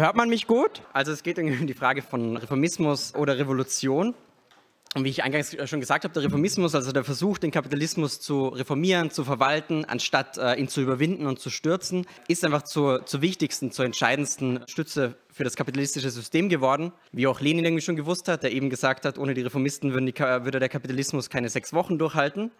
Hört man mich gut? Also es geht um die Frage von Reformismus oder Revolution. Und wie ich eingangs schon gesagt habe, der Reformismus, also der Versuch, den Kapitalismus zu reformieren, zu verwalten, anstatt äh, ihn zu überwinden und zu stürzen, ist einfach zur, zur wichtigsten, zur entscheidendsten Stütze für das kapitalistische System geworden. Wie auch Lenin irgendwie schon gewusst hat, der eben gesagt hat, ohne die Reformisten die, würde der Kapitalismus keine sechs Wochen durchhalten.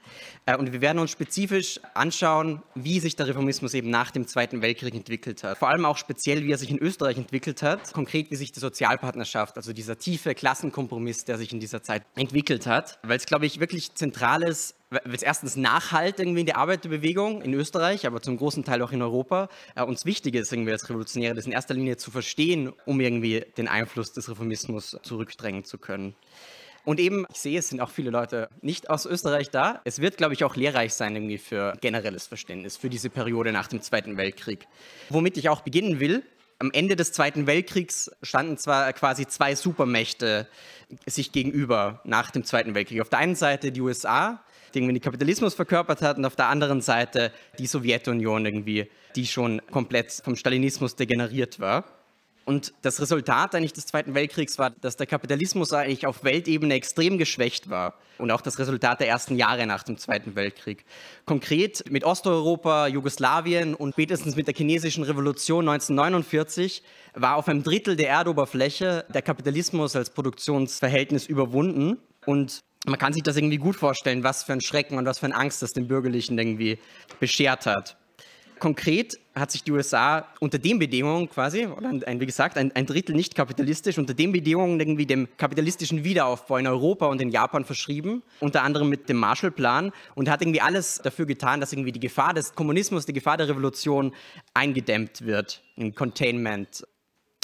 Äh, und wir werden uns spezifisch anschauen, wie sich der Reformismus eben nach dem Zweiten Weltkrieg entwickelt hat. Vor allem auch speziell, wie er sich in Österreich entwickelt hat. Konkret, wie sich die Sozialpartnerschaft, also dieser tiefe Klassenkompromiss, der sich in dieser Zeit entwickelt hat. Weil es, glaube ich, wirklich zentral ist, weil es erstens nachhalt irgendwie in der Arbeiterbewegung in Österreich, aber zum großen Teil auch in Europa, äh, uns wichtig ist, irgendwie als Revolutionäre das in erster Linie zu verstehen, um irgendwie den Einfluss des Reformismus zurückdrängen zu können. Und eben, ich sehe, es sind auch viele Leute nicht aus Österreich da. Es wird, glaube ich, auch lehrreich sein irgendwie für generelles Verständnis, für diese Periode nach dem Zweiten Weltkrieg. Womit ich auch beginnen will, am Ende des Zweiten Weltkriegs standen zwar quasi zwei Supermächte sich gegenüber nach dem Zweiten Weltkrieg. Auf der einen Seite die USA, Markt irgendwie den Kapitalismus verkörpert hat und auf der anderen Seite die Sowjetunion irgendwie, die schon komplett vom Stalinismus degeneriert war. Und das Resultat eigentlich des Zweiten Weltkriegs war, dass der Kapitalismus eigentlich auf Weltebene extrem geschwächt war. Und auch das Resultat der ersten Jahre nach dem Zweiten Weltkrieg. Konkret mit Osteuropa, Jugoslawien und spätestens mit der chinesischen Revolution 1949 war auf einem Drittel der Erdoberfläche der Kapitalismus als Produktionsverhältnis überwunden. Und man kann sich das irgendwie gut vorstellen, was für ein Schrecken und was für eine Angst das den Bürgerlichen irgendwie beschert hat. Konkret hat sich die USA unter den Bedingungen quasi, oder ein, wie gesagt, ein, ein Drittel nicht kapitalistisch, unter den Bedingungen irgendwie dem kapitalistischen Wiederaufbau in Europa und in Japan verschrieben, unter anderem mit dem Marshallplan und hat irgendwie alles dafür getan, dass irgendwie die Gefahr des Kommunismus, die Gefahr der Revolution eingedämmt wird, in Containment,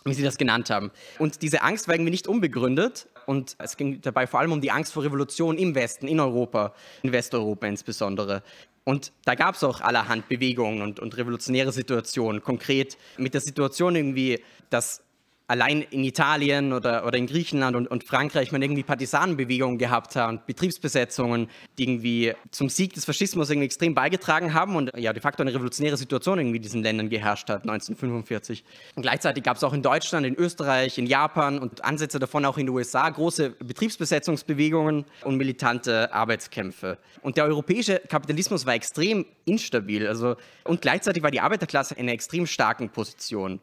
wie sie das genannt haben. Und diese Angst war irgendwie nicht unbegründet, und es ging dabei vor allem um die Angst vor Revolution im Westen, in Europa, in Westeuropa insbesondere. Und da gab es auch allerhand Bewegungen und, und revolutionäre Situationen. Konkret mit der Situation irgendwie, dass allein in Italien oder, oder in Griechenland und, und Frankreich man irgendwie Partisanenbewegungen gehabt hat und Betriebsbesetzungen, die irgendwie zum Sieg des Faschismus irgendwie extrem beigetragen haben und ja, de facto eine revolutionäre Situation irgendwie in diesen Ländern geherrscht hat, 1945. Und gleichzeitig gab es auch in Deutschland, in Österreich, in Japan und Ansätze davon auch in den USA große Betriebsbesetzungsbewegungen und militante Arbeitskämpfe. Und der europäische Kapitalismus war extrem instabil also, und gleichzeitig war die Arbeiterklasse in einer extrem starken Position.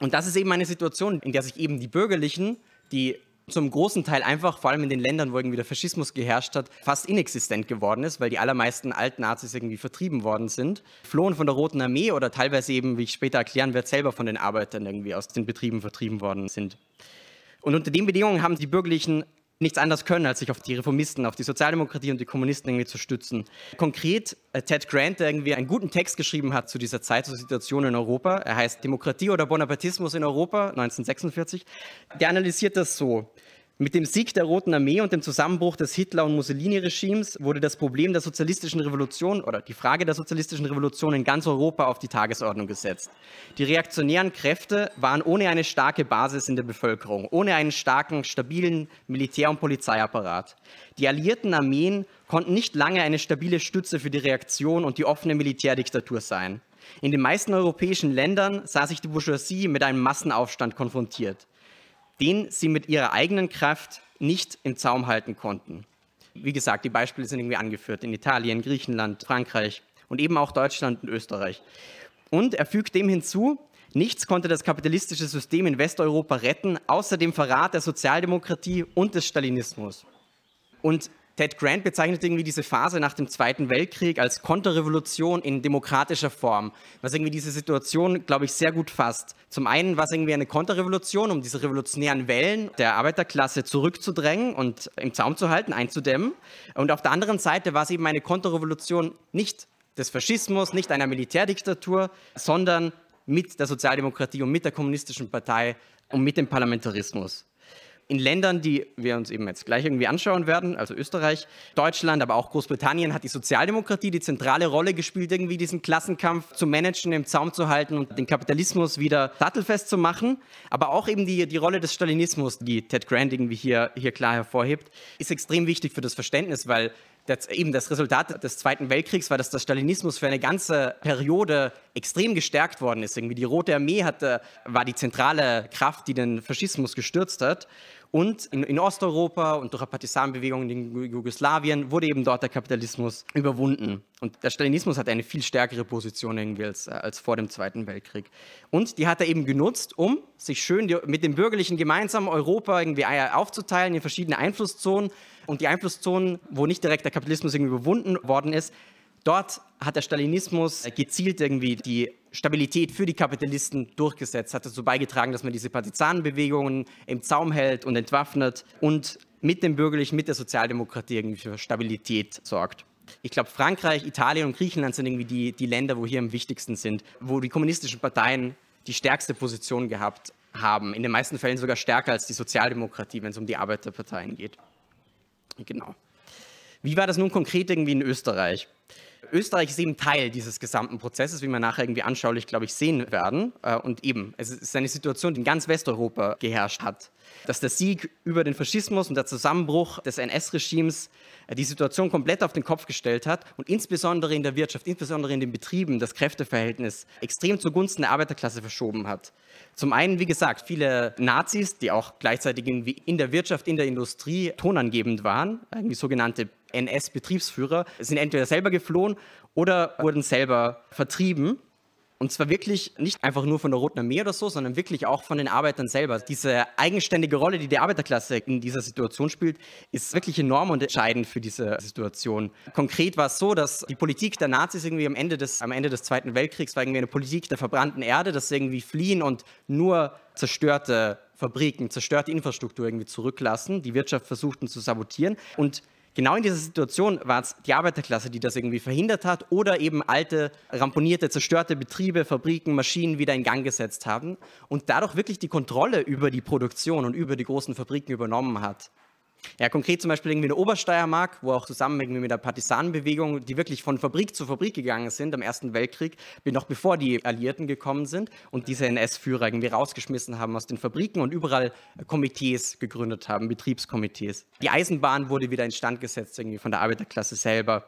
Und das ist eben eine Situation, in der sich eben die Bürgerlichen, die zum großen Teil einfach, vor allem in den Ländern, wo irgendwie der Faschismus geherrscht hat, fast inexistent geworden ist, weil die allermeisten alten Nazis irgendwie vertrieben worden sind, flohen von der Roten Armee oder teilweise eben, wie ich später erklären werde, selber von den Arbeitern irgendwie aus den Betrieben vertrieben worden sind. Und unter den Bedingungen haben die Bürgerlichen nichts anderes können, als sich auf die Reformisten, auf die Sozialdemokratie und die Kommunisten irgendwie zu stützen. Konkret äh, Ted Grant, der irgendwie einen guten Text geschrieben hat zu dieser Zeit, zur Situation in Europa. Er heißt Demokratie oder Bonapartismus in Europa, 1946. Der analysiert das so. Mit dem Sieg der Roten Armee und dem Zusammenbruch des Hitler- und Mussolini-Regimes wurde das Problem der sozialistischen Revolution oder die Frage der sozialistischen Revolution in ganz Europa auf die Tagesordnung gesetzt. Die reaktionären Kräfte waren ohne eine starke Basis in der Bevölkerung, ohne einen starken, stabilen Militär- und Polizeiapparat. Die alliierten Armeen konnten nicht lange eine stabile Stütze für die Reaktion und die offene Militärdiktatur sein. In den meisten europäischen Ländern sah sich die Bourgeoisie mit einem Massenaufstand konfrontiert den sie mit ihrer eigenen Kraft nicht im Zaum halten konnten. Wie gesagt, die Beispiele sind irgendwie angeführt in Italien, Griechenland, Frankreich und eben auch Deutschland und Österreich. Und er fügt dem hinzu, nichts konnte das kapitalistische System in Westeuropa retten, außer dem Verrat der Sozialdemokratie und des Stalinismus. Und Ted Grant bezeichnet irgendwie diese Phase nach dem Zweiten Weltkrieg als Konterrevolution in demokratischer Form, was irgendwie diese Situation, glaube ich, sehr gut fasst. Zum einen war es irgendwie eine Konterrevolution, um diese revolutionären Wellen der Arbeiterklasse zurückzudrängen und im Zaum zu halten, einzudämmen. Und auf der anderen Seite war es eben eine Konterrevolution nicht des Faschismus, nicht einer Militärdiktatur, sondern mit der Sozialdemokratie und mit der Kommunistischen Partei und mit dem Parlamentarismus in Ländern, die wir uns eben jetzt gleich irgendwie anschauen werden, also Österreich, Deutschland, aber auch Großbritannien, hat die Sozialdemokratie die zentrale Rolle gespielt, irgendwie diesen Klassenkampf zu managen, im Zaum zu halten und den Kapitalismus wieder sattelfest zu machen. Aber auch eben die, die Rolle des Stalinismus, die Ted Grant irgendwie hier, hier klar hervorhebt, ist extrem wichtig für das Verständnis, weil das, eben das Resultat des Zweiten Weltkriegs war, dass der Stalinismus für eine ganze Periode extrem gestärkt worden ist. Irgendwie die Rote Armee hatte, war die zentrale Kraft, die den Faschismus gestürzt hat. Und in, in Osteuropa und durch eine Partisanbewegung in Jugoslawien wurde eben dort der Kapitalismus überwunden. Und der Stalinismus hatte eine viel stärkere Position irgendwie als, äh, als vor dem Zweiten Weltkrieg. Und die hat er eben genutzt, um sich schön die, mit dem Bürgerlichen gemeinsam Europa irgendwie aufzuteilen in verschiedene Einflusszonen. Und die Einflusszonen, wo nicht direkt der Kapitalismus irgendwie überwunden worden ist, dort hat der Stalinismus äh, gezielt irgendwie die Stabilität für die Kapitalisten durchgesetzt, hat dazu beigetragen, dass man diese Partisanenbewegungen im Zaum hält und entwaffnet und mit dem Bürgerlichen, mit der Sozialdemokratie irgendwie für Stabilität sorgt. Ich glaube, Frankreich, Italien und Griechenland sind irgendwie die, die Länder, wo hier am wichtigsten sind, wo die kommunistischen Parteien die stärkste Position gehabt haben. In den meisten Fällen sogar stärker als die Sozialdemokratie, wenn es um die Arbeiterparteien geht. Genau. Wie war das nun konkret irgendwie in Österreich? Österreich ist eben Teil dieses gesamten Prozesses, wie wir nachher irgendwie anschaulich, glaube ich, sehen werden. Äh, und eben, es ist eine Situation, die in ganz Westeuropa geherrscht hat. Dass der Sieg über den Faschismus und der Zusammenbruch des NS-Regimes äh, die Situation komplett auf den Kopf gestellt hat und insbesondere in der Wirtschaft, insbesondere in den Betrieben das Kräfteverhältnis extrem zugunsten der Arbeiterklasse verschoben hat. Zum einen, wie gesagt, viele Nazis, die auch gleichzeitig in der Wirtschaft, in der Industrie tonangebend waren, irgendwie sogenannte NS-Betriebsführer sind entweder selber geflohen oder wurden selber vertrieben. Und zwar wirklich nicht einfach nur von der Roten Armee oder so, sondern wirklich auch von den Arbeitern selber. Diese eigenständige Rolle, die die Arbeiterklasse in dieser Situation spielt, ist wirklich enorm und entscheidend für diese Situation. Konkret war es so, dass die Politik der Nazis irgendwie am Ende des, am Ende des Zweiten Weltkriegs war irgendwie eine Politik der verbrannten Erde, dass irgendwie fliehen und nur zerstörte Fabriken, zerstörte Infrastruktur irgendwie zurücklassen, die Wirtschaft versuchten zu sabotieren. Und Genau in dieser Situation war es die Arbeiterklasse, die das irgendwie verhindert hat oder eben alte, ramponierte, zerstörte Betriebe, Fabriken, Maschinen wieder in Gang gesetzt haben und dadurch wirklich die Kontrolle über die Produktion und über die großen Fabriken übernommen hat. Ja, konkret zum Beispiel irgendwie in der Obersteiermark, wo auch zusammen irgendwie mit der Partisanenbewegung, die wirklich von Fabrik zu Fabrik gegangen sind am Ersten Weltkrieg, noch bevor die Alliierten gekommen sind und diese NS-Führer irgendwie rausgeschmissen haben aus den Fabriken und überall Komitees gegründet haben, Betriebskomitees. Die Eisenbahn wurde wieder instand gesetzt irgendwie von der Arbeiterklasse selber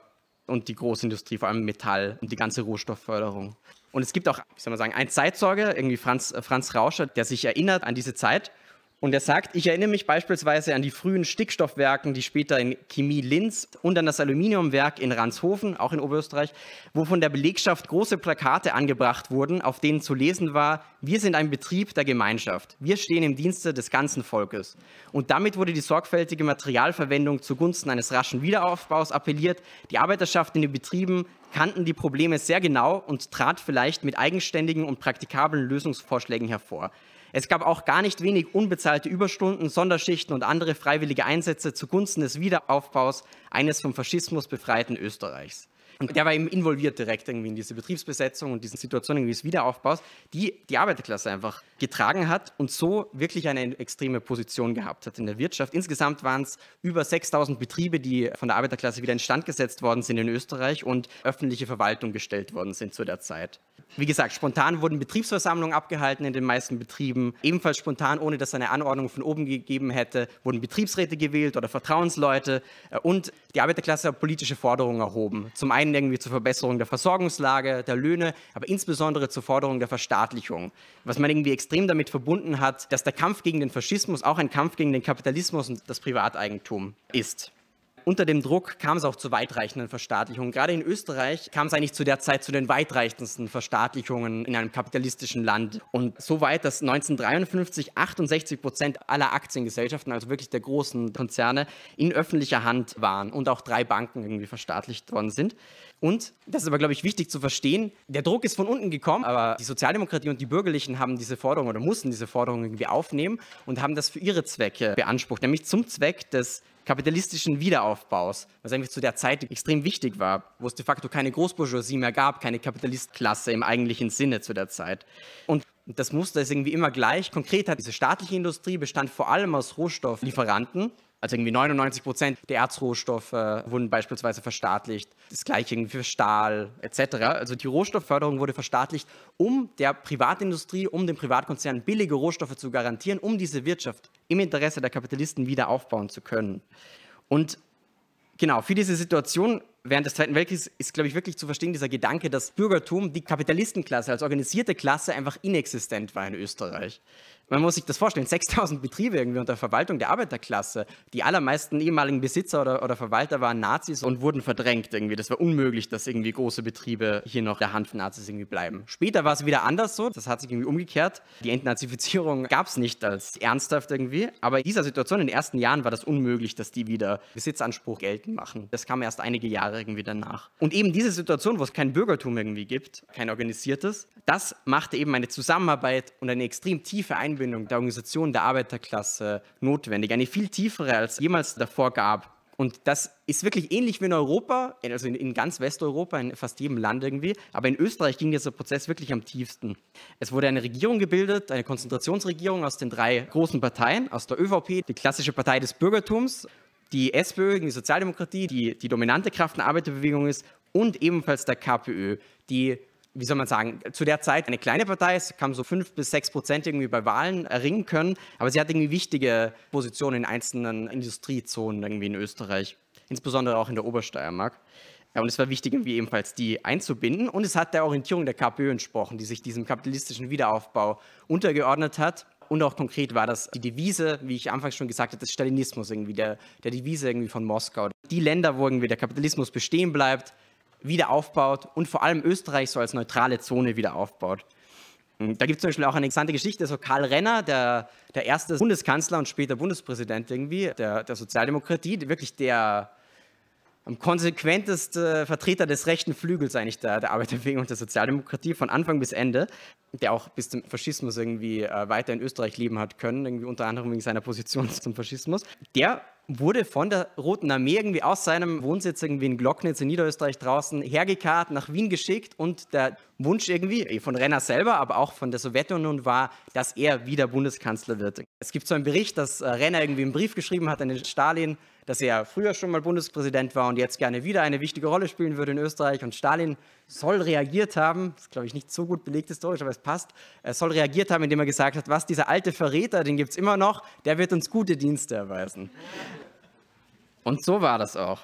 und die Großindustrie, vor allem Metall und die ganze Rohstoffförderung. Und es gibt auch, wie soll man sagen, einen Zeitsorge, irgendwie Franz, äh, Franz Rauscher, der sich erinnert an diese Zeit und er sagt, ich erinnere mich beispielsweise an die frühen Stickstoffwerken, die später in Chemie Linz und an das Aluminiumwerk in Ranshofen, auch in Oberösterreich, wo von der Belegschaft große Plakate angebracht wurden, auf denen zu lesen war, wir sind ein Betrieb der Gemeinschaft, wir stehen im Dienste des ganzen Volkes. Und damit wurde die sorgfältige Materialverwendung zugunsten eines raschen Wiederaufbaus appelliert. Die Arbeiterschaft in den Betrieben kannten die Probleme sehr genau und trat vielleicht mit eigenständigen und praktikablen Lösungsvorschlägen hervor. Es gab auch gar nicht wenig unbezahlte Überstunden, Sonderschichten und andere freiwillige Einsätze zugunsten des Wiederaufbaus eines vom Faschismus befreiten Österreichs. Und der war eben involviert direkt irgendwie in diese Betriebsbesetzung und diesen Situationen irgendwie des Wiederaufbaus, die die Arbeiterklasse einfach getragen hat und so wirklich eine extreme Position gehabt hat in der Wirtschaft. Insgesamt waren es über 6000 Betriebe, die von der Arbeiterklasse wieder instand gesetzt worden sind in Österreich und öffentliche Verwaltung gestellt worden sind zu der Zeit. Wie gesagt, spontan wurden Betriebsversammlungen abgehalten in den meisten Betrieben. Ebenfalls spontan, ohne dass es eine Anordnung von oben gegeben hätte, wurden Betriebsräte gewählt oder Vertrauensleute. Äh, und die Arbeiterklasse hat politische Forderungen erhoben. Zum einen einen irgendwie zur Verbesserung der Versorgungslage, der Löhne, aber insbesondere zur Forderung der Verstaatlichung. Was man irgendwie extrem damit verbunden hat, dass der Kampf gegen den Faschismus auch ein Kampf gegen den Kapitalismus und das Privateigentum ist unter dem Druck kam es auch zu weitreichenden Verstaatlichungen. Gerade in Österreich kam es eigentlich zu der Zeit zu den weitreichendsten Verstaatlichungen in einem kapitalistischen Land. Und so weit, dass 1953 68 Prozent aller Aktiengesellschaften, also wirklich der großen Konzerne, in öffentlicher Hand waren und auch drei Banken irgendwie verstaatlicht worden sind. Und, das ist aber, glaube ich, wichtig zu verstehen, der Druck ist von unten gekommen, aber die Sozialdemokratie und die Bürgerlichen haben diese Forderung oder mussten diese Forderung irgendwie aufnehmen und haben das für ihre Zwecke beansprucht, nämlich zum Zweck des kapitalistischen Wiederaufbaus, was eigentlich zu der Zeit extrem wichtig war, wo es de facto keine Großbourgeoisie mehr gab, keine Kapitalistklasse im eigentlichen Sinne zu der Zeit. Und das Muster ist irgendwie immer gleich. Konkret hat diese staatliche Industrie bestand vor allem aus Rohstofflieferanten, also irgendwie 99 Prozent der Erzrohstoffe äh, wurden beispielsweise verstaatlicht. Das gleiche für Stahl etc. Also die Rohstoffförderung wurde verstaatlicht, um der Privatindustrie, um den Privatkonzernen billige Rohstoffe zu garantieren, um diese Wirtschaft im Interesse der Kapitalisten wieder aufbauen zu können. Und genau, für diese Situation während des Zweiten Weltkriegs ist, glaube ich, wirklich zu verstehen dieser Gedanke, dass Bürgertum, die Kapitalistenklasse als organisierte Klasse einfach inexistent war in Österreich man muss sich das vorstellen, 6000 Betriebe irgendwie unter Verwaltung der Arbeiterklasse. Die allermeisten ehemaligen Besitzer oder, oder Verwalter waren Nazis und wurden verdrängt irgendwie. Das war unmöglich, dass irgendwie große Betriebe hier noch der Hand von Nazis irgendwie bleiben. Später war es wieder anders so, das hat sich irgendwie umgekehrt. Die Entnazifizierung gab es nicht als ernsthaft irgendwie, aber in dieser Situation in den ersten Jahren war das unmöglich, dass die wieder Besitzanspruch geltend machen. Das kam erst einige Jahre irgendwie danach. Und eben diese Situation, wo es kein Bürgertum irgendwie gibt, kein organisiertes, das machte eben eine Zusammenarbeit und eine extrem tiefe Einbindung Einbindung der Organisation der Arbeiterklasse notwendig, eine viel tiefere als jemals davor gab. Und das ist wirklich ähnlich wie in Europa, also in, in, ganz Westeuropa, in fast jedem Land irgendwie. Aber in Österreich ging dieser Prozess wirklich am tiefsten. Es wurde eine Regierung gebildet, eine Konzentrationsregierung aus den drei großen Parteien, aus der ÖVP, die klassische Partei des Bürgertums, die SPÖ, die Sozialdemokratie, die die dominante Kraft der Arbeiterbewegung ist, und ebenfalls der KPÖ, die wie soll man sagen, zu der Zeit eine kleine Partei. Es kam so fünf bis sechs Prozent irgendwie bei Wahlen erringen können. Aber sie hat irgendwie wichtige Positionen in einzelnen Industriezonen irgendwie in Österreich, insbesondere auch in der Obersteiermark. und es war wichtig, irgendwie ebenfalls die einzubinden. Und es hat der Orientierung der KPÖ entsprochen, die sich diesem kapitalistischen Wiederaufbau untergeordnet hat. Und auch konkret war das die Devise, wie ich anfangs schon gesagt habe, des Stalinismus, irgendwie der, der Devise irgendwie von Moskau. Die Länder, wo irgendwie der Kapitalismus bestehen bleibt, wieder aufbaut und vor allem Österreich so als neutrale Zone wieder aufbaut. Hm, da gibt es zum Beispiel auch eine interessante Geschichte. So Karl Renner, der, der erste Bundeskanzler und später Bundespräsident irgendwie der, der Sozialdemokratie, wirklich der am konsequentesten Vertreter des rechten Flügels eigentlich der, der Arbeiterbewegung und der Sozialdemokratie von Anfang bis Ende, der auch bis zum Faschismus irgendwie äh, weiter in Österreich leben hat können, irgendwie unter anderem wegen seiner Position zum Faschismus, der wurde von der Roten Armee irgendwie aus seinem Wohnsitz irgendwie in Glocknitz in Niederösterreich draußen hergekarrt, nach Wien geschickt und der Wunsch irgendwie eh, von Renner selber, aber auch von der Sowjetunion war, dass er wieder Bundeskanzler wird. Es gibt so einen Bericht, dass äh, Renner irgendwie einen Brief geschrieben hat an den Stalin, dass er früher schon mal Bundespräsident war und jetzt gerne wieder eine wichtige Rolle spielen würde in Österreich. Und Stalin soll reagiert haben, das ist, glaube ich, nicht so gut belegt historisch, aber es passt, er soll reagiert haben, indem er gesagt hat, was, dieser alte Verräter, den gibt es immer noch, der wird uns gute Dienste erweisen. Und so war das auch.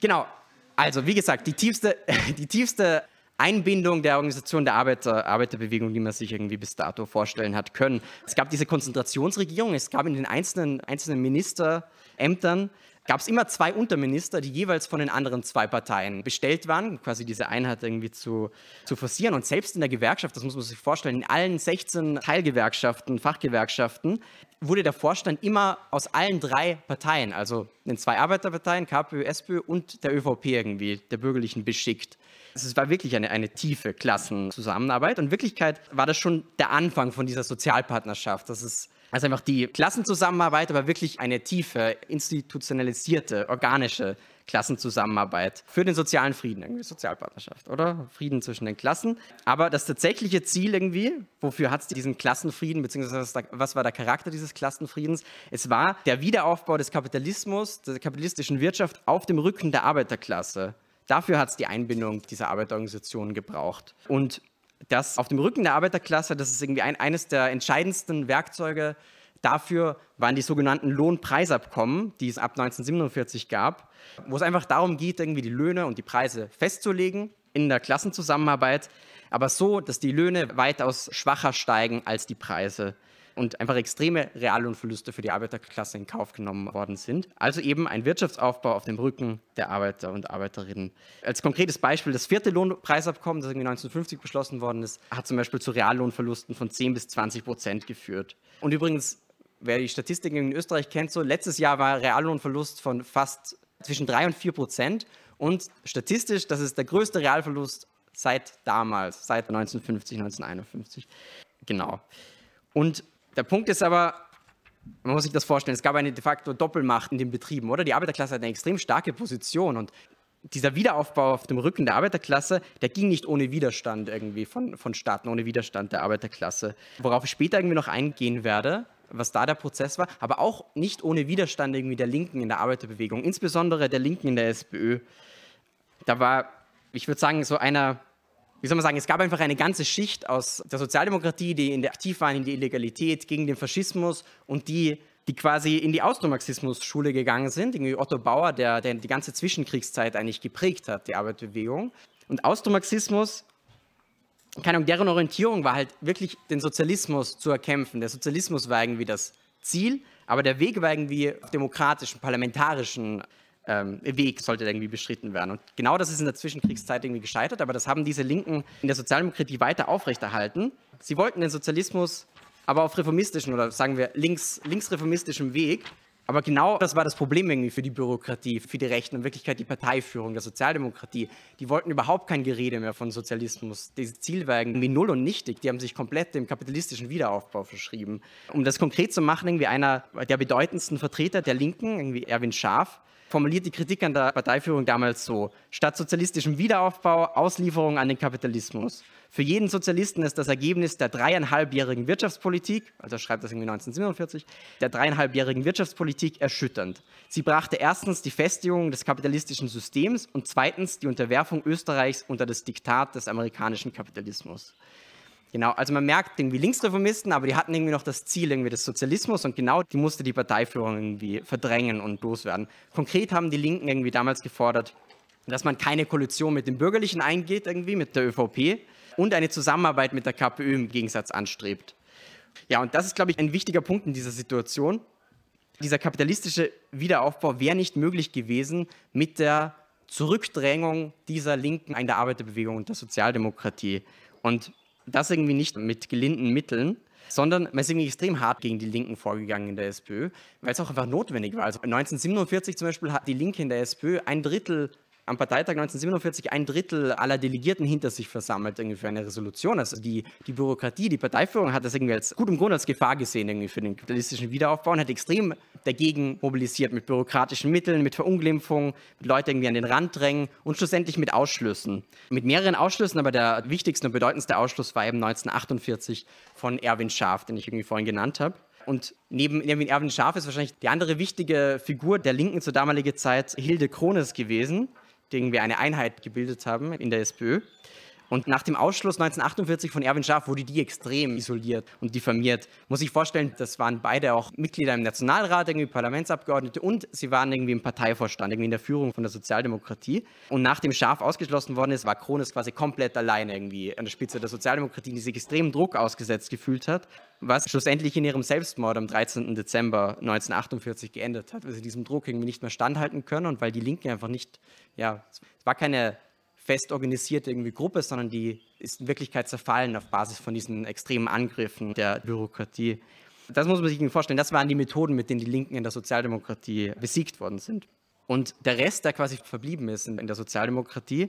genau, also wie gesagt, die tiefste, die tiefste Einbindung der Organisation der Arbeiter, Arbeiterbewegung, die man sich irgendwie bis dato vorstellen hat können. Es gab diese Konzentrationsregierung, es gab in den einzelnen, einzelnen Ministerämtern gab es immer zwei Unterminister, die jeweils von den anderen zwei Parteien bestellt waren, quasi diese Einheit irgendwie zu, zu forcieren. Und selbst in der Gewerkschaft, das muss man sich vorstellen, in allen 16 Teilgewerkschaften, Fachgewerkschaften, wurde der Vorstand immer aus allen drei Parteien, also den zwei Arbeiterparteien, KPÖ, SPÖ und der ÖVP irgendwie, der Bürgerlichen, beschickt. es war wirklich eine, eine tiefe Klassenzusammenarbeit. Und in Wirklichkeit war das schon der Anfang von dieser Sozialpartnerschaft, dass es also einfach die Klassenzusammenarbeit, aber wirklich eine tiefe, institutionalisierte, organische Klassenzusammenarbeit für den sozialen Frieden, irgendwie Sozialpartnerschaft, oder? Frieden zwischen den Klassen. Aber das tatsächliche Ziel irgendwie, wofür hat es diesen Klassenfrieden, beziehungsweise was war der Charakter dieses Klassenfriedens? Es war der Wiederaufbau des Kapitalismus, der kapitalistischen Wirtschaft auf dem Rücken der Arbeiterklasse. Dafür hat es die Einbindung dieser Arbeiterorganisationen gebraucht. Und dass auf dem Rücken der Arbeiterklasse, das ist irgendwie ein, eines der entscheidendsten Werkzeuge dafür, waren die sogenannten Lohnpreisabkommen, die es ab 1947 gab, wo es einfach darum geht, irgendwie die Löhne und die Preise festzulegen in der Klassenzusammenarbeit, aber so, dass die Löhne weitaus schwacher steigen als die Preise und einfach extreme Reallohnverluste für die Arbeiterklasse in Kauf genommen worden sind. Also eben ein Wirtschaftsaufbau auf dem Rücken der Arbeiter und Arbeiterinnen. Als konkretes Beispiel, das vierte Lohnpreisabkommen, das irgendwie 1950 beschlossen worden ist, hat zum Beispiel zu Reallohnverlusten von 10 bis 20 Prozent geführt. Und übrigens, wer die Statistiken in Österreich kennt, so letztes Jahr war Reallohnverlust von fast zwischen 3 und 4 Prozent. Und statistisch, das ist der größte Realverlust seit damals, seit 1950, 1951. Genau. Und der Punkt ist aber, man muss sich das vorstellen, es gab eine de facto Doppelmacht in den Betrieben, oder? Die Arbeiterklasse hat eine extrem starke Position und dieser Wiederaufbau auf dem Rücken der Arbeiterklasse, der ging nicht ohne Widerstand irgendwie von, von Staaten, ohne Widerstand der Arbeiterklasse. Worauf ich später irgendwie noch eingehen werde, was da der Prozess war, aber auch nicht ohne Widerstand irgendwie der Linken in der Arbeiterbewegung, insbesondere der Linken in der SPÖ. Da war, ich würde sagen, so einer wie soll man sagen, es gab einfach eine ganze Schicht aus der Sozialdemokratie, die in der aktiv waren, in die Illegalität, gegen den Faschismus und die, die quasi in die Austromarxismus-Schule gegangen sind, irgendwie Otto Bauer, der, der die ganze Zwischenkriegszeit eigentlich geprägt hat, die Arbeiterbewegung. Und Austromarxismus keine Ahnung, deren Orientierung war halt wirklich den Sozialismus zu erkämpfen. Der Sozialismus war irgendwie das Ziel, aber der Weg war irgendwie auf demokratischen, parlamentarischen ähm, Weg sollte irgendwie beschritten werden. Und genau das ist in der Zwischenkriegszeit irgendwie gescheitert, aber das haben diese Linken in der Sozialdemokratie weiter aufrechterhalten. Sie wollten den Sozialismus aber auf reformistischen oder sagen wir links, linksreformistischem Weg. Aber genau das war das Problem irgendwie für die Bürokratie, für die Rechten, und in Wirklichkeit die Parteiführung der Sozialdemokratie. Die wollten überhaupt kein Gerede mehr von Sozialismus. Diese Zielwerken wie null und nichtig. Die haben sich komplett dem kapitalistischen Wiederaufbau verschrieben. Um das konkret zu machen, irgendwie einer der bedeutendsten Vertreter der Linken, irgendwie Erwin Schaaf, formuliert die Kritik an der Parteiführung damals so. Statt sozialistischem Wiederaufbau, Auslieferung an den Kapitalismus. Für jeden Sozialisten ist das Ergebnis der dreieinhalbjährigen Wirtschaftspolitik, also schreibt das irgendwie 1947, der dreieinhalbjährigen Wirtschaftspolitik erschütternd. Sie brachte erstens die Festigung des kapitalistischen Systems und zweitens die Unterwerfung Österreichs unter das Diktat des amerikanischen Kapitalismus. Genau, also man merkt irgendwie Linksreformisten, aber die hatten irgendwie noch das Ziel irgendwie des Sozialismus und genau die musste die Parteiführung irgendwie verdrängen und loswerden. Konkret haben die Linken irgendwie damals gefordert, dass man keine Koalition mit den Bürgerlichen eingeht, irgendwie mit der ÖVP und eine Zusammenarbeit mit der KPÖ im Gegensatz anstrebt. Ja, und das ist, glaube ich, ein wichtiger Punkt in dieser Situation. Dieser kapitalistische Wiederaufbau wäre nicht möglich gewesen mit der Zurückdrängung dieser Linken in der Arbeiterbewegung und der Sozialdemokratie. Und das irgendwie nicht mit gelinden Mitteln, sondern man ist irgendwie extrem hart gegen die Linken vorgegangen in der SPÖ, weil es auch einfach notwendig war. Also 1947 zum Beispiel hat die Linke in der SPÖ ein Drittel am Parteitag 1947 ein Drittel aller Delegierten hinter sich versammelt irgendwie für eine Resolution. Also die, die Bürokratie, die Parteiführung hat das irgendwie als gutem Grund als Gefahr gesehen irgendwie für den kapitalistischen Wiederaufbau und hat extrem dagegen mobilisiert mit bürokratischen Mitteln, mit Verunglimpfung, mit Leuten irgendwie an den Rand drängen und schlussendlich mit Ausschlüssen. Mit mehreren Ausschlüssen, aber der wichtigste und bedeutendste Ausschluss war eben 1948 von Erwin Schaaf, den ich irgendwie vorhin genannt habe. Und neben Erwin Erwin Schaaf ist wahrscheinlich die andere wichtige Figur der Linken zur damaligen Zeit Hilde Krones gewesen, gegen wir eine Einheit gebildet haben in der SPÖ. Und nach dem Ausschluss 1948 von Erwin Schaaf wurde die extrem isoliert und diffamiert. Muss ich vorstellen, das waren beide auch Mitglieder im Nationalrat, irgendwie Parlamentsabgeordnete und sie waren irgendwie im Parteivorstand, irgendwie in der Führung von der Sozialdemokratie. Und nachdem Schaaf ausgeschlossen worden ist, war Krones quasi komplett allein irgendwie an der Spitze der Sozialdemokratie, die sich extrem Druck ausgesetzt gefühlt hat, was schlussendlich in ihrem Selbstmord am 13. Dezember 1948 geendet hat, weil sie diesem Druck irgendwie nicht mehr standhalten können und weil die Linken einfach nicht, ja, es war keine fest organisierte irgendwie Gruppe, sondern die ist in Wirklichkeit zerfallen auf Basis von diesen extremen Angriffen der Bürokratie. Das muss man sich vorstellen. Das waren die Methoden, mit denen die Linken in der Sozialdemokratie besiegt worden sind. Und der Rest, der quasi verblieben ist in der Sozialdemokratie,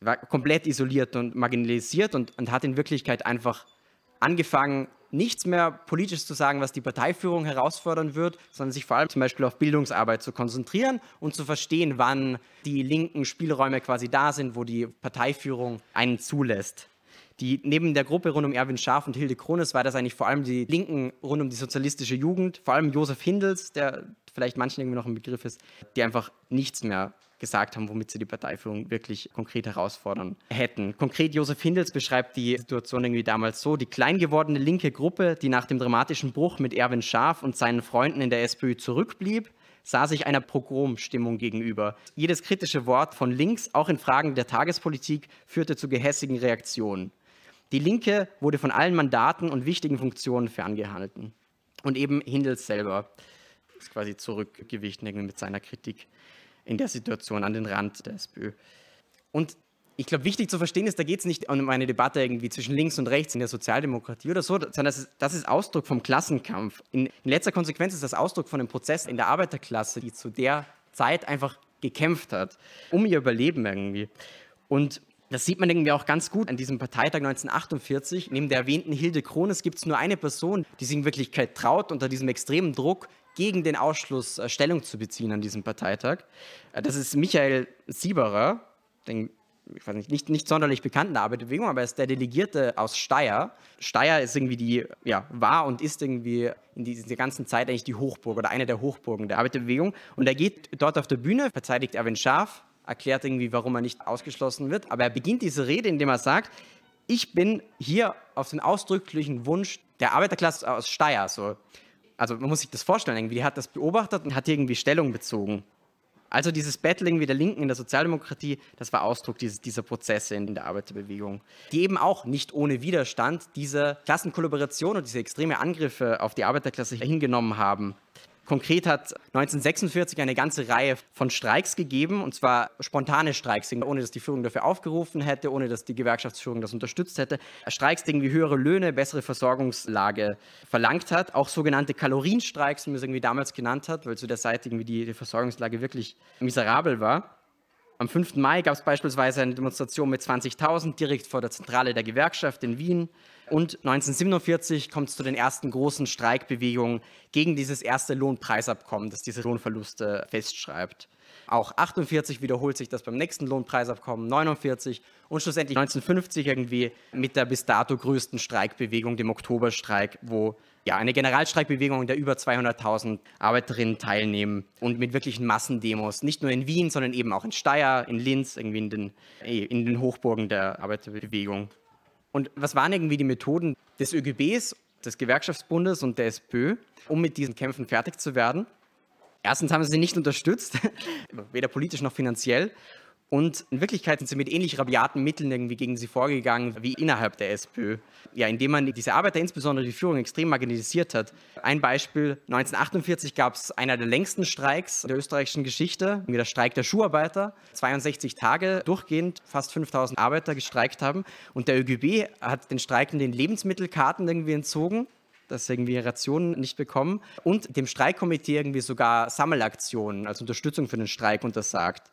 war komplett isoliert und marginalisiert und, und hat in Wirklichkeit einfach angefangen, nichts mehr politisch zu sagen, was die Parteiführung herausfordern wird, sondern sich vor allem zum Beispiel auf Bildungsarbeit zu konzentrieren und zu verstehen, wann die linken Spielräume quasi da sind, wo die Parteiführung einen zulässt. Die, neben der Gruppe rund um Erwin Scharf und Hilde Krones war das eigentlich vor allem die Linken rund um die sozialistische Jugend, vor allem Josef Hindels, der vielleicht manchen irgendwie noch ein Begriff ist, die einfach nichts mehr gesagt haben, womit sie die Parteiführung wirklich konkret herausfordern hätten. Konkret, Josef Hindels beschreibt die Situation irgendwie damals so, die klein gewordene linke Gruppe, die nach dem dramatischen Bruch mit Erwin Schaf und seinen Freunden in der SPÖ zurückblieb, sah sich einer Pogromstimmung gegenüber. Jedes kritische Wort von links, auch in Fragen der Tagespolitik, führte zu gehässigen Reaktionen. Die Linke wurde von allen Mandaten und wichtigen Funktionen ferngehalten. Und eben Hindels selber ist quasi zurückgewichen mit seiner Kritik in der Situation, an den Rand der SPÖ. Und ich glaube, wichtig zu verstehen ist, da geht es nicht um eine Debatte irgendwie zwischen links und rechts in der Sozialdemokratie oder so, sondern das ist, das ist Ausdruck vom Klassenkampf. In, in, letzter Konsequenz ist das Ausdruck von einem Prozess in der Arbeiterklasse, die zu der Zeit einfach gekämpft hat, um ihr Überleben irgendwie. Und das sieht man irgendwie auch ganz gut an diesem Parteitag 1948. Neben der erwähnten Hilde Krones gibt es nur eine Person, die sich in Wirklichkeit traut, unter diesem extremen Druck gegen den Ausschluss äh, Stellung zu beziehen an diesem Parteitag. Äh, das ist Michael Sieberer, den ich weiß nicht, nicht, nicht sonderlich bekannten Arbeiterbewegung, aber er ist der Delegierte aus Steyr. Steyr ist irgendwie die, ja, war und ist irgendwie in dieser ganzen Zeit eigentlich die Hochburg oder eine der Hochburgen der Arbeiterbewegung. Und er geht dort auf der Bühne, verteidigt Erwin Scharf, erklärt irgendwie, warum er nicht ausgeschlossen wird. Aber er beginnt diese Rede, indem er sagt, ich bin hier auf den ausdrücklichen Wunsch der Arbeiterklasse aus Steyr. So also man muss sich das vorstellen, irgendwie, die hat das beobachtet und hat irgendwie Stellung bezogen. Also dieses Battling wie der Linken in der Sozialdemokratie, das war Ausdruck dieses, dieser Prozesse in der Arbeiterbewegung, die eben auch nicht ohne Widerstand diese Klassenkollaboration und diese extreme Angriffe auf die Arbeiterklasse hingenommen haben. Konkret hat 1946 eine ganze Reihe von Streiks gegeben, und zwar spontane Streiks, ohne dass die Führung dafür aufgerufen hätte, ohne dass die Gewerkschaftsführung das unterstützt hätte. Streiks, die irgendwie höhere Löhne, bessere Versorgungslage verlangt hat. Auch sogenannte Kalorienstreiks, wie man es irgendwie damals genannt hat, weil zu der Zeit irgendwie die, die Versorgungslage wirklich miserabel war. Am 5. Mai gab es beispielsweise eine Demonstration mit 20.000 direkt vor der Zentrale der Gewerkschaft in Wien. Und 1947 kommt es zu den ersten großen Streikbewegungen gegen dieses erste Lohnpreisabkommen, das diese Lohnverluste festschreibt. Auch 48 wiederholt sich das beim nächsten Lohnpreisabkommen, 49 und schlussendlich 1950 irgendwie mit der bis dato größten Streikbewegung, dem Oktoberstreik, wo ja eine Generalstreikbewegung, in der über 200.000 Arbeiterinnen teilnehmen und mit wirklichen Massendemos, nicht nur in Wien, sondern eben auch in Steyr, in Linz, irgendwie in den, in den Hochburgen der Arbeiterbewegung und was waren irgendwie die Methoden des ÖGBs, des Gewerkschaftsbundes und der SPÖ, um mit diesen Kämpfen fertig zu werden? Erstens haben sie sie nicht unterstützt, weder politisch noch finanziell. Und in Wirklichkeit sind sie mit ähnlich rabiaten Mitteln irgendwie gegen sie vorgegangen wie innerhalb der SPÖ. Ja, indem man diese Arbeiter, insbesondere die Führung, extrem marginalisiert hat. Ein Beispiel, 1948 gab es einer der längsten Streiks der österreichischen Geschichte, wie der Streik der Schuharbeiter. 62 Tage durchgehend, fast 5000 Arbeiter gestreikt haben. Und der ÖGB hat den Streikenden Lebensmittelkarten irgendwie entzogen dass irgendwie Rationen nicht bekommen und dem Streikkomitee irgendwie sogar Sammelaktionen als Unterstützung für den Streik untersagt.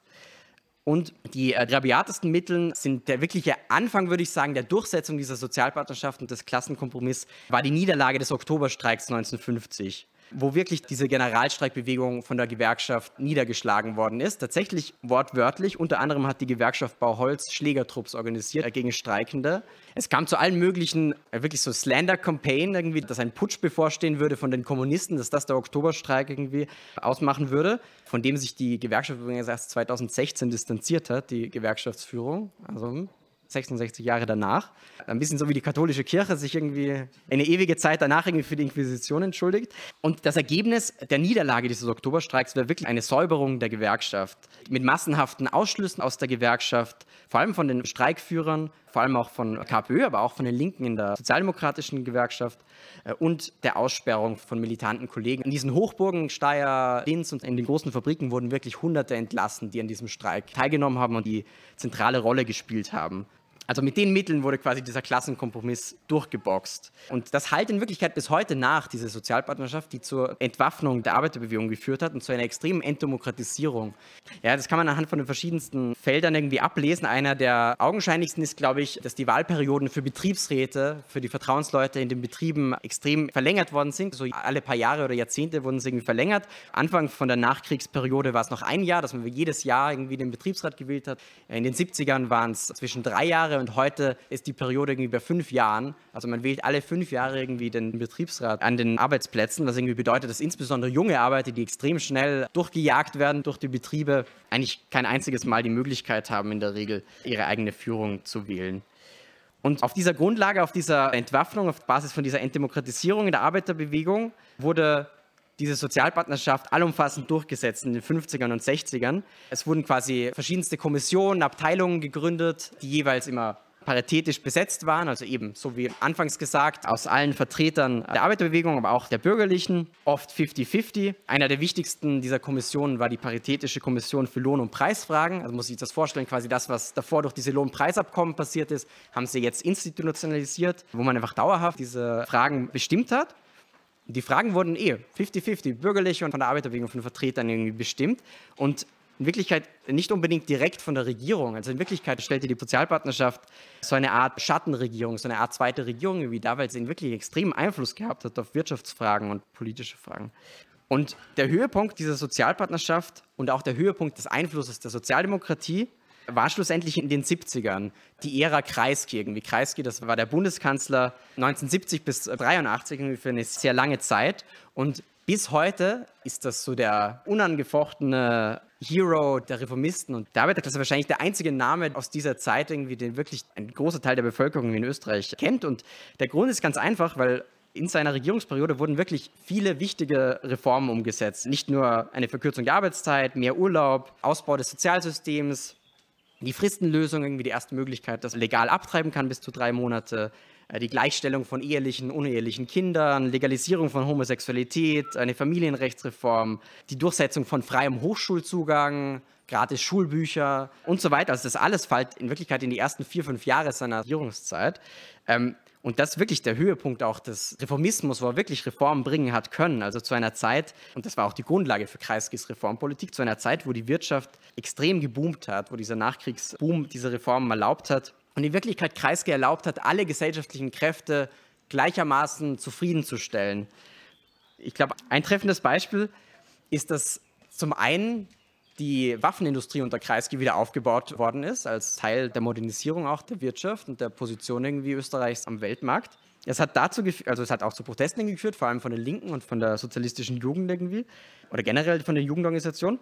Und die äh, rabiatesten Mittel sind der wirkliche Anfang, würde ich sagen, der Durchsetzung dieser Sozialpartnerschaft und des Klassenkompromiss war die Niederlage des Oktoberstreiks 1950 wo wirklich diese Generalstreikbewegung von der Gewerkschaft niedergeschlagen worden ist. Tatsächlich wortwörtlich. Unter anderem hat die Gewerkschaft Bauholz Schlägertrupps organisiert gegen Streikende. Es kam zu allen möglichen, äh, wirklich so Slander-Campaign irgendwie, dass ein Putsch bevorstehen würde von den Kommunisten, dass das der Oktoberstreik irgendwie ausmachen würde, von dem sich die Gewerkschaft übrigens erst 2016 distanziert hat, die Gewerkschaftsführung. Also hm. 66 Jahre danach. Ein bisschen so wie die katholische Kirche sich irgendwie eine ewige Zeit danach irgendwie für die Inquisition entschuldigt. Und das Ergebnis der Niederlage dieses Oktoberstreiks war wirklich eine Säuberung der Gewerkschaft mit massenhaften Ausschlüssen aus der Gewerkschaft, vor allem von den Streikführern, vor allem auch von KPÖ, aber auch von den Linken in der sozialdemokratischen Gewerkschaft äh, und der Aussperrung von militanten Kollegen. In diesen Hochburgen, Steyr, Linz und in den großen Fabriken wurden wirklich Hunderte entlassen, die an diesem Streik teilgenommen haben und die zentrale Rolle gespielt haben. Also mit den Mitteln wurde quasi dieser Klassenkompromiss durchgeboxt. Und das halt in Wirklichkeit bis heute nach, diese Sozialpartnerschaft, die zur Entwaffnung der Arbeiterbewegung geführt hat und zu einer extremen Entdemokratisierung. Ja, das kann man anhand von den verschiedensten Feldern irgendwie ablesen. Einer der augenscheinlichsten ist, glaube ich, dass die Wahlperioden für Betriebsräte, für die Vertrauensleute in den Betrieben extrem verlängert worden sind. So alle paar Jahre oder Jahrzehnte wurden sie irgendwie verlängert. Anfang von der Nachkriegsperiode war es noch ein Jahr, dass man jedes Jahr irgendwie den Betriebsrat gewählt hat. In den 70ern waren es zwischen drei Jahre und heute ist die Periode irgendwie bei fünf Jahren. Also man wählt alle fünf Jahre irgendwie den Betriebsrat an den Arbeitsplätzen, was irgendwie bedeutet, dass insbesondere junge Arbeiter, die extrem schnell durchgejagt werden durch die Betriebe, eigentlich kein einziges Mal die Möglichkeit haben, in der Regel ihre eigene Führung zu wählen. Und auf dieser Grundlage, auf dieser Entwaffnung, auf Basis von dieser Entdemokratisierung in der Arbeiterbewegung wurde diese Sozialpartnerschaft allumfassend durchgesetzt in den 50ern und 60ern. Es wurden quasi verschiedenste Kommissionen, Abteilungen gegründet, die jeweils immer paritätisch besetzt waren, also eben, so wie anfangs gesagt, aus allen Vertretern der Arbeiterbewegung, aber auch der bürgerlichen, oft 50-50. Einer der wichtigsten dieser Kommissionen war die Paritätische Kommission für Lohn- und Preisfragen. Also muss ich das vorstellen, quasi das, was davor durch diese Lohnpreisabkommen passiert ist, haben sie jetzt institutionalisiert, wo man einfach dauerhaft diese Fragen bestimmt hat. Die Fragen wurden eh 50-50, bürgerliche und von der Arbeiterbewegung, von den Vertretern irgendwie bestimmt. Und in Wirklichkeit nicht unbedingt direkt von der Regierung. Also in Wirklichkeit stellte die Sozialpartnerschaft so eine Art Schattenregierung, so eine Art zweite Regierung, wie da, weil sie wirklich extremen Einfluss gehabt hat auf Wirtschaftsfragen und politische Fragen. Und der Höhepunkt dieser Sozialpartnerschaft und auch der Höhepunkt des Einflusses der Sozialdemokratie war schlussendlich in den 70ern die Ära Kreisky irgendwie. Kreisky, das war der Bundeskanzler 1970 bis 1983 irgendwie für eine sehr lange Zeit. Und bis heute ist das so der unangefochtene Hero der Reformisten und der Arbeiterklasse wahrscheinlich der einzige Name aus dieser Zeit, irgendwie, den wirklich ein großer Teil der Bevölkerung in Österreich kennt. Und der Grund ist ganz einfach, weil in seiner Regierungsperiode wurden wirklich viele wichtige Reformen umgesetzt. Nicht nur eine Verkürzung der Arbeitszeit, mehr Urlaub, Ausbau des Sozialsystems, die Fristenlösung irgendwie die erste Möglichkeit, dass man legal abtreiben kann bis zu drei Monate, äh, die Gleichstellung von ehelichen, und unehelichen Kindern, Legalisierung von Homosexualität, eine Familienrechtsreform, die Durchsetzung von freiem Hochschulzugang, gratis Schulbücher und so weiter. Also das alles fällt in Wirklichkeit in die ersten vier, fünf Jahre seiner Regierungszeit. Ähm, und das ist wirklich der Höhepunkt auch des Reformismus, wo er wirklich Reformen bringen hat können. Also zu einer Zeit, und das war auch die Grundlage für Kreiskis Reformpolitik, zu einer Zeit, wo die Wirtschaft extrem geboomt hat, wo dieser Nachkriegsboom diese Reformen erlaubt hat. Und in Wirklichkeit Kreisky erlaubt hat, alle gesellschaftlichen Kräfte gleichermaßen zufriedenzustellen. Ich glaube, ein treffendes Beispiel ist, dass zum einen die Waffenindustrie unter Kreisky wieder aufgebaut worden ist, als Teil der Modernisierung auch der Wirtschaft und der Position irgendwie Österreichs am Weltmarkt. Es hat dazu also es hat auch zu Protesten geführt, vor allem von den Linken und von der sozialistischen Jugend irgendwie oder generell von der Jugendorganisation.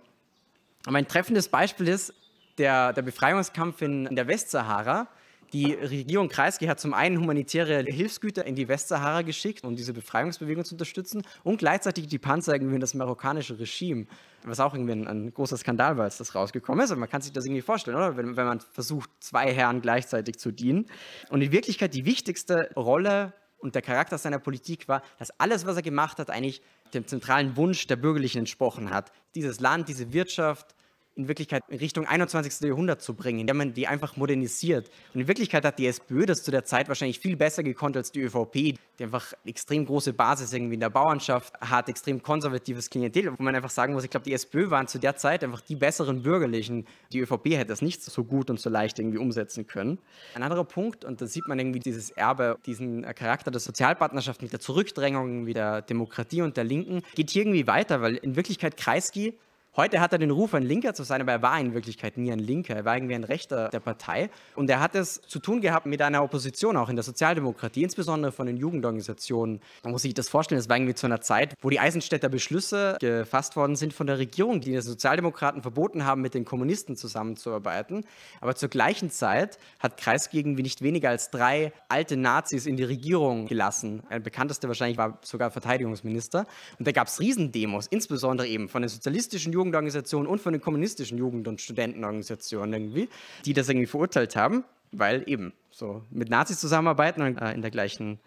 Aber ein treffendes Beispiel ist der, der Befreiungskampf in, in der Westsahara, die Regierung Kreisky hat zum einen humanitäre Hilfsgüter in die Westsahara geschickt, um diese Befreiungsbewegung zu unterstützen, und gleichzeitig die Panzer irgendwie in das marokkanische Regime, was auch irgendwie ein, ein großer Skandal war, als das rausgekommen ist. Aber man kann sich das irgendwie vorstellen, oder? Wenn, wenn man versucht, zwei Herren gleichzeitig zu dienen. Und in Wirklichkeit die wichtigste Rolle und der Charakter seiner Politik war, dass alles, was er gemacht hat, eigentlich dem zentralen Wunsch der Bürgerlichen entsprochen hat. Dieses Land, diese Wirtschaft, in Wirklichkeit in Richtung 21. Jahrhundert zu bringen, indem man die einfach modernisiert. Und in Wirklichkeit hat die SPÖ das zu der Zeit wahrscheinlich viel besser gekonnt als die ÖVP, die einfach extrem große Basis irgendwie in der Bauernschaft hat, extrem konservatives Klientel, wo man einfach sagen muss, ich glaube, die SPÖ waren zu der Zeit einfach die besseren Bürgerlichen. Die ÖVP hätte das nicht so gut und so leicht irgendwie umsetzen können. Ein anderer Punkt, und da sieht man irgendwie dieses Erbe, diesen äh, Charakter der Sozialpartnerschaft mit der Zurückdrängung, wie der Demokratie und der Linken, geht hier irgendwie weiter, weil in Wirklichkeit Kreisky Heute hat er den Ruf, ein Linker zu sein, aber er war in Wirklichkeit nie ein Linker, er war irgendwie ein Rechter der Partei. Und er hat es zu tun gehabt mit einer Opposition, auch in der Sozialdemokratie, insbesondere von den Jugendorganisationen. Man muss sich das vorstellen, es war irgendwie zu einer Zeit, wo die Eisenstädter Beschlüsse gefasst worden sind von der Regierung, die den Sozialdemokraten verboten haben, mit den Kommunisten zusammenzuarbeiten. Aber zur gleichen Zeit hat Kreisky irgendwie nicht weniger als drei alte Nazis in die Regierung gelassen. Ein bekanntester wahrscheinlich war sogar Verteidigungsminister. Und da gab es Riesendemos, insbesondere eben von den sozialistischen Jugendlichen Jugendorganisationen und von den kommunistischen Jugend- und Studentenorganisationen irgendwie, die das irgendwie verurteilt haben, weil eben so mit Nazis zusammenarbeiten und äh, in der gleichen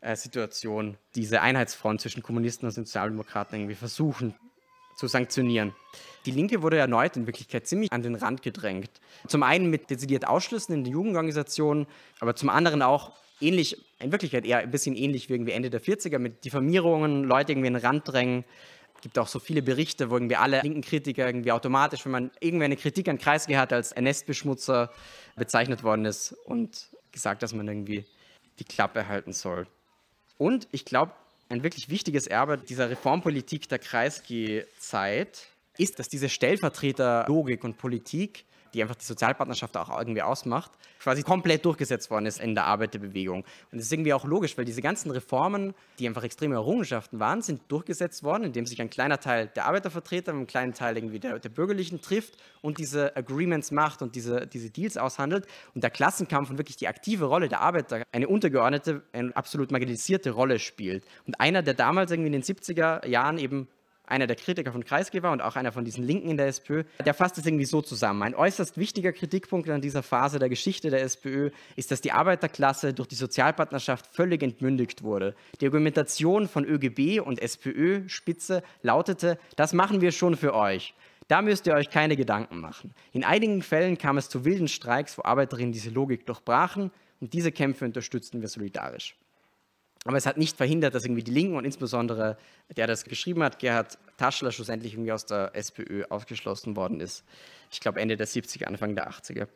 äh, Situation diese Einheitsfront zwischen Kommunisten und Sozialdemokraten irgendwie versuchen zu sanktionieren. Die Linke wurde erneut in Wirklichkeit ziemlich an den Rand gedrängt. Zum einen mit dezidiert Ausschlüssen in den Jugendorganisationen, aber zum anderen auch ähnlich, in Wirklichkeit eher ein bisschen ähnlich wie irgendwie Ende der 40er mit Diffamierungen, Leute irgendwie in den Rand drängen gibt auch so viele Berichte, wo irgendwie alle linken Kritiker irgendwie automatisch, wenn man irgendwer eine Kritik an Kreisky hat, als ns bezeichnet worden ist und gesagt, dass man irgendwie die Klappe halten soll. Und ich glaube, ein wirklich wichtiges Erbe dieser Reformpolitik der Kreisky-Zeit ist, dass diese Stellvertreterlogik und Politik die einfach die Sozialpartnerschaft auch irgendwie ausmacht, quasi komplett durchgesetzt worden ist in der Arbeiterbewegung. Und das ist irgendwie auch logisch, weil diese ganzen Reformen, die einfach extreme Errungenschaften waren, sind durchgesetzt worden, indem sich ein kleiner Teil der Arbeitervertreter, ein kleiner Teil irgendwie der, der Bürgerlichen trifft und diese Agreements macht und diese, diese Deals aushandelt. Und der Klassenkampf und wirklich die aktive Rolle der Arbeiter eine untergeordnete, eine absolut marginalisierte Rolle spielt. Und einer, der damals irgendwie in den 70er Jahren eben einer der Kritiker von Kreisgeber und auch einer von diesen Linken in der SPÖ, der fasst es irgendwie so zusammen. Ein äußerst wichtiger Kritikpunkt an dieser Phase der Geschichte der SPÖ ist, dass die Arbeiterklasse durch die Sozialpartnerschaft völlig entmündigt wurde. Die Argumentation von ÖGB und SPÖ-Spitze lautete, das machen wir schon für euch. Da müsst ihr euch keine Gedanken machen. In einigen Fällen kam es zu wilden Streiks, wo Arbeiterinnen diese Logik durchbrachen und diese Kämpfe unterstützten wir solidarisch. Aber es hat nicht verhindert, dass irgendwie die Linken und insbesondere der, der das geschrieben hat, Gerhard Taschler, schlussendlich irgendwie aus der SPÖ ausgeschlossen worden ist. Ich glaube Ende der 70er, Anfang der 80er.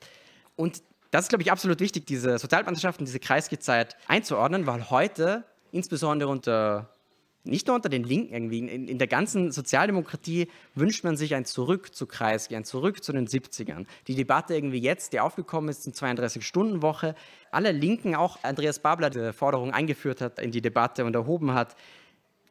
Und das ist, glaube ich, absolut wichtig, diese Sozialpartnerschaften, diese Kreisgezeit einzuordnen, weil heute, insbesondere unter nicht nur unter den Linken irgendwie, in, in, der ganzen Sozialdemokratie wünscht man sich ein Zurück zu Kreisky, ein Zurück zu den 70ern. Die Debatte irgendwie jetzt, die aufgekommen ist, in 32-Stunden-Woche, alle Linken, auch Andreas Babler, der Forderung eingeführt hat in die Debatte und erhoben hat,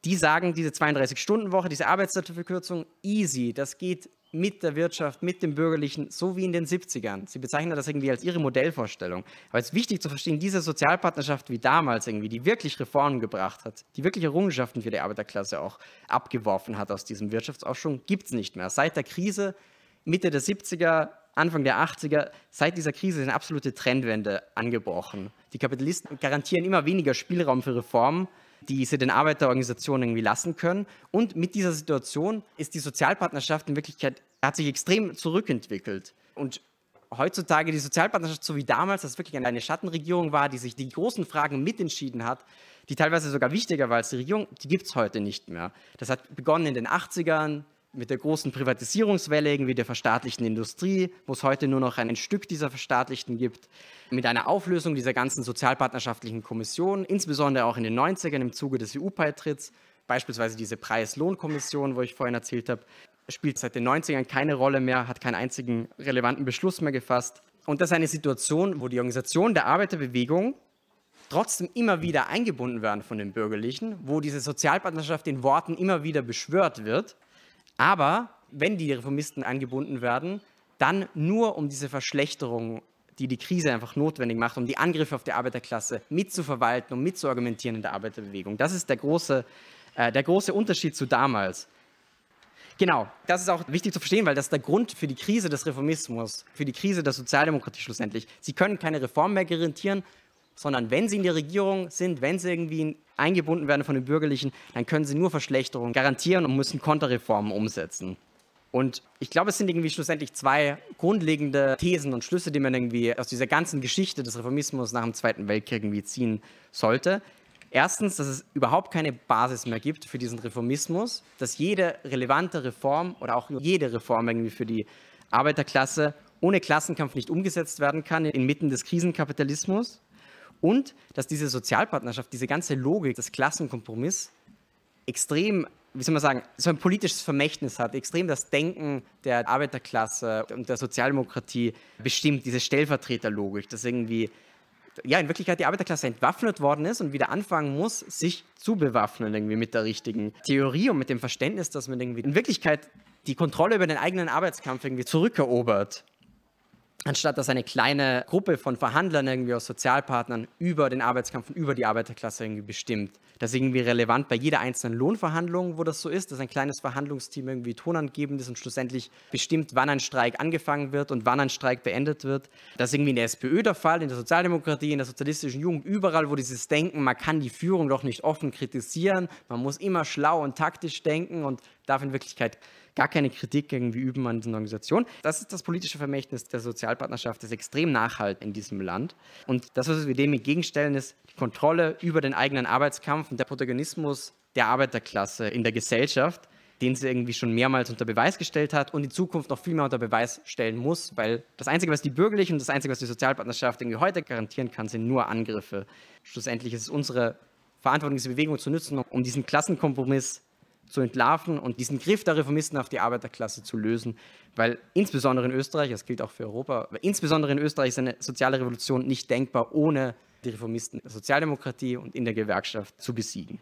die sagen, diese 32-Stunden-Woche, diese Arbeitszeitverkürzung, easy, das geht mit der Wirtschaft, mit dem Bürgerlichen, so wie in den 70ern. Sie bezeichnen das irgendwie als ihre Modellvorstellung. Aber es ist wichtig zu verstehen, diese Sozialpartnerschaft wie damals irgendwie, die wirklich Reformen gebracht hat, die wirklich Errungenschaften für die Arbeiterklasse auch abgeworfen hat aus diesem Wirtschaftsaufschwung, gibt es nicht mehr. Seit der Krise Mitte der 70er, Anfang der 80er, seit dieser Krise ist eine absolute Trendwende angebrochen. Die Kapitalisten garantieren immer weniger Spielraum für Reformen die sie den Arbeiterorganisationen irgendwie lassen können. Und mit dieser Situation ist die Sozialpartnerschaft in Wirklichkeit, hat sich extrem zurückentwickelt. Und heutzutage die Sozialpartnerschaft, so wie damals, das wirklich eine Schattenregierung war, die sich die großen Fragen mitentschieden hat, die teilweise sogar wichtiger war als die Regierung, die gibt es heute nicht mehr. Das hat begonnen in den 80ern, mit der großen Privatisierungswelle irgendwie der verstaatlichten Industrie, wo es heute nur noch ein Stück dieser verstaatlichten gibt, mit einer Auflösung dieser ganzen sozialpartnerschaftlichen Kommission, insbesondere auch in den 90ern im Zuge des EU-Beitritts, beispielsweise diese Preis-Lohn-Kommission, wo ich vorhin erzählt habe, spielt seit den 90ern keine Rolle mehr, hat keinen einzigen relevanten Beschluss mehr gefasst. Und das ist eine Situation, wo die Organisation der Arbeiterbewegung trotzdem immer wieder eingebunden werden von den Bürgerlichen, wo diese Sozialpartnerschaft in Worten immer wieder beschwört wird aber wenn die Reformisten angebunden werden, dann nur um diese Verschlechterung, die die Krise einfach notwendig macht, um die Angriffe auf die Arbeiterklasse mitzuverwalten und mitzuargumentieren in der Arbeiterbewegung. Das ist der große, äh, der große Unterschied zu damals. Genau, das ist auch wichtig zu verstehen, weil das ist der Grund für die Krise des Reformismus, für die Krise der Sozialdemokratie schlussendlich. Sie können keine Reform mehr garantieren, sondern wenn sie in der Regierung sind, wenn sie irgendwie eingebunden werden von den Bürgerlichen, dann können sie nur Verschlechterungen garantieren und müssen Konterreformen umsetzen. Und ich glaube, es sind irgendwie schlussendlich zwei grundlegende Thesen und Schlüsse, die man irgendwie aus dieser ganzen Geschichte des Reformismus nach dem Zweiten Weltkrieg irgendwie ziehen sollte. Erstens, dass es überhaupt keine Basis mehr gibt für diesen Reformismus, dass jede relevante Reform oder auch jede Reform irgendwie für die Arbeiterklasse ohne Klassenkampf nicht umgesetzt werden kann inmitten des Krisenkapitalismus und dass diese Sozialpartnerschaft, diese ganze Logik des Klassenkompromiss extrem, wie soll man sagen, so ein politisches Vermächtnis hat, extrem das Denken der Arbeiterklasse und der Sozialdemokratie bestimmt, diese Stellvertreterlogik, dass irgendwie ja, in Wirklichkeit die Arbeiterklasse entwaffnet worden ist und wieder anfangen muss, sich zu bewaffnen irgendwie mit der richtigen Theorie und mit dem Verständnis, dass man irgendwie in Wirklichkeit die Kontrolle über den eigenen Arbeitskampf irgendwie zurückerobert anstatt dass eine kleine Gruppe von Verhandlern irgendwie aus Sozialpartnern über den Arbeitskampf und über die Arbeiterklasse irgendwie bestimmt. Das ist irgendwie relevant bei jeder einzelnen Lohnverhandlung, wo das so ist, dass ein kleines Verhandlungsteam irgendwie tonangebend ist und schlussendlich bestimmt, wann ein Streik angefangen wird und wann ein Streik beendet wird. Das ist irgendwie in der SPÖ der Fall, in der Sozialdemokratie, in der sozialistischen Jugend, überall, wo dieses Denken, man kann die Führung doch nicht offen kritisieren, man muss immer schlau und taktisch denken und darf in Wirklichkeit gar keine Kritik irgendwie üben an diesen Organisationen. Das ist das politische Vermächtnis der Sozialpartnerschaft, das extrem nachhaltig in diesem Land. Und das, was wir dem entgegenstellen, ist die Kontrolle über den eigenen Arbeitskampf und der Protagonismus der Arbeiterklasse in der Gesellschaft, den sie irgendwie schon mehrmals unter Beweis gestellt hat und in Zukunft noch viel mehr unter Beweis stellen muss, weil das Einzige, was die Bürgerlichen und das Einzige, was die Sozialpartnerschaft irgendwie heute garantieren kann, sind nur Angriffe. Schlussendlich ist es unsere Verantwortung, diese Bewegung zu nutzen, um diesen Klassenkompromiss zu entlarven und diesen Griff der Reformisten auf die Arbeiterklasse zu lösen, weil insbesondere in Österreich, das gilt auch für Europa, weil insbesondere in Österreich ist eine soziale Revolution nicht denkbar ohne die Reformisten, der Sozialdemokratie und in der Gewerkschaft zu besiegen.